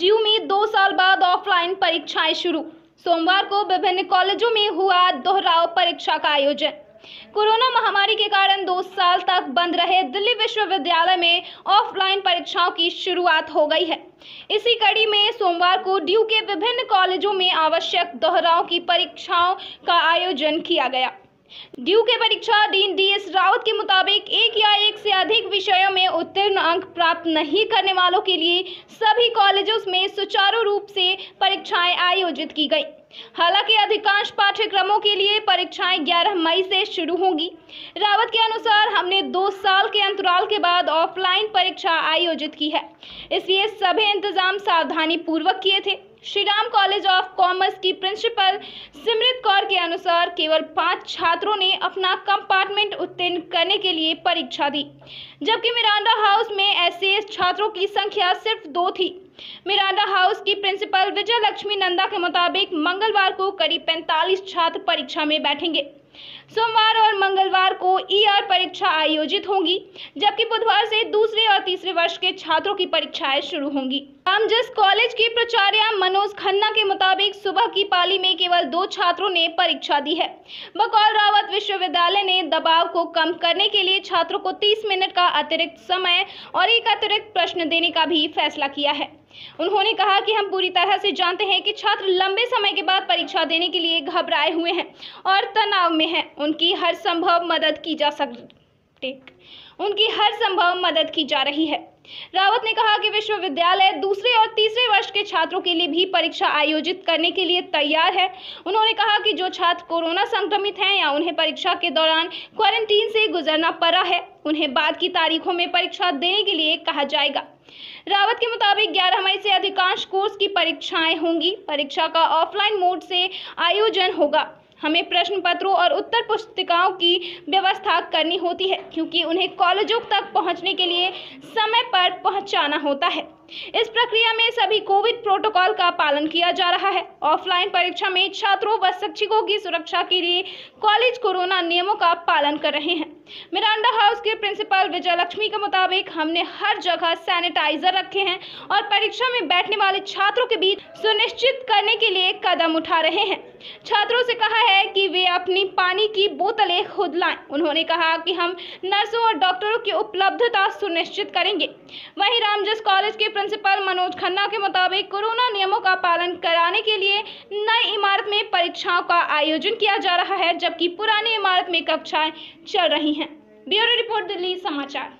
due में दो साल बाद ऑफलाइन परीक्षाएं शुरू सोमवार को विभिन्न कॉलेजों में हुआ दोहराव परीक्षा का आयोजन कोरोना महामारी के कारण दो साल तक बंद रहे दिल्ली विश्वविद्यालय में ऑफलाइन परीक्षाओं की शुरुआत हो गई है इसी कड़ी में सोमवार को ड्यू के विभिन्न कॉलेजों में आवश्यक दोहराव की परीक्षाओं का आयोजन किया गया ड्यू के परीक्षा डीन डी एस रावत के मुताबिक एक या एक से अधिक विषयों में उत्तीर्ण अंक प्राप्त नहीं करने वालों के लिए सभी कॉलेजों में सुचारू रूप से परीक्षाएं आयोजित की गई हालांकि अधिकांश पाठ्यक्रमों के लिए परीक्षाएं 11 मई से शुरू होंगी रावत के अनुसार हमने दो साल के अंतराल के बाद ऑफलाइन परीक्षा आयोजित की है इसलिए सभी इंतजाम सावधानी पूर्वक किए थे श्रीराम कॉलेज ऑफ कॉमर्स की प्रिंसिपल सिमृत अनुसार केवल पांच छात्रों ने अपना कंपार्टमेंट उत्तीर्ण करने के लिए परीक्षा दी जबकि मिरांडा हाउस में ऐसे छात्रों की संख्या सिर्फ दो थी मिरांडा हाउस की प्रिंसिपल विजय लक्ष्मी नंदा के मुताबिक मंगलवार को करीब 45 छात्र परीक्षा में बैठेंगे सोमवार और मंगलवार को ईआर e परीक्षा आयोजित होंगी जबकि बुधवार से दूसरे कक्षा तीसरे वर्ष के छात्रों की परीक्षाएं शुरू होंगी रामजस कॉलेज के प्राचार्य मनोज खन्ना के मुताबिक सुबह की पाली में केवल दो छात्रों ने परीक्षा दी है बकौल रावत विश्वविद्यालय ने दबाव को कम करने के लिए छात्रों को 30 मिनट का अतिरिक्त समय और एक अतिरिक्त प्रश्न देने का भी फैसला किया है उन्होंने कहा कि हम पूरी तरह से जानते हैं कि छात्र लंबे समय के बाद परीक्षा देने के लिए घबराए हुए हैं और तनाव में हैं उनकी हर संभव मदद की जा सकती टेक उनकी हर संभव मदद की जा रही है रावत ने कहा कि विश्वविद्यालय दूसरे और तीसरे वर्ष के छात्रों के लिए भी परीक्षा आयोजित करने के लिए तैयार है उन्होंने कहा कि जो छात्र कोरोना संक्रमित हैं या उन्हें परीक्षा के दौरान क्वारंटीन से गुजरना पड़ा है उन्हें बाद की तारीखों में परीक्षा देने के लिए कहा जाएगा रावत के मुताबिक 11 मई से अधिकांश कोर्स की परीक्षाएं होंगी परीक्षा का ऑफलाइन मोड से आयोजन होगा हमें प्रश्न पत्रों और उत्तर पुस्तिकाओं की व्यवस्था करनी होती है क्योंकि उन्हें कॉलेजों तक पहुंचने के लिए समय पर पहुंचाना होता है इस प्रक्रिया में सभी कोविड प्रोटोकॉल का पालन किया जा रहा है ऑफलाइन परीक्षा में छात्रों व शिक्षकों की सुरक्षा के लिए कॉलेज कोरोना नियमों का पालन कर रहे हैं मिरांडा हाउस के प्रिंसिपल विजय लक्ष्मी के मुताबिक हमने हर जगह सैनिटाइजर रखे हैं और परीक्षा में बैठने वाले छात्रों के बीच सुनिश्चित करने के लिए कदम उठा रहे हैं से कहा है कि वे अपनी पानी की बोतलें खुद लाएं उन्होंने कहा कि हम नर्सों और डॉक्टरों की उपलब्धता सुनिश्चित करेंगे वहीं रामजस कॉलेज के प्रिंसिपल मनोज खन्ना के मुताबिक कोरोना नियमों का पालन कराने के लिए नई इमारत में परीक्षाओं का आयोजन किया जा रहा है जबकि पुरानी इमारत में कक्षाएं चल रही हैं ब्यूरो रिपोर्ट दिल्ली समाचार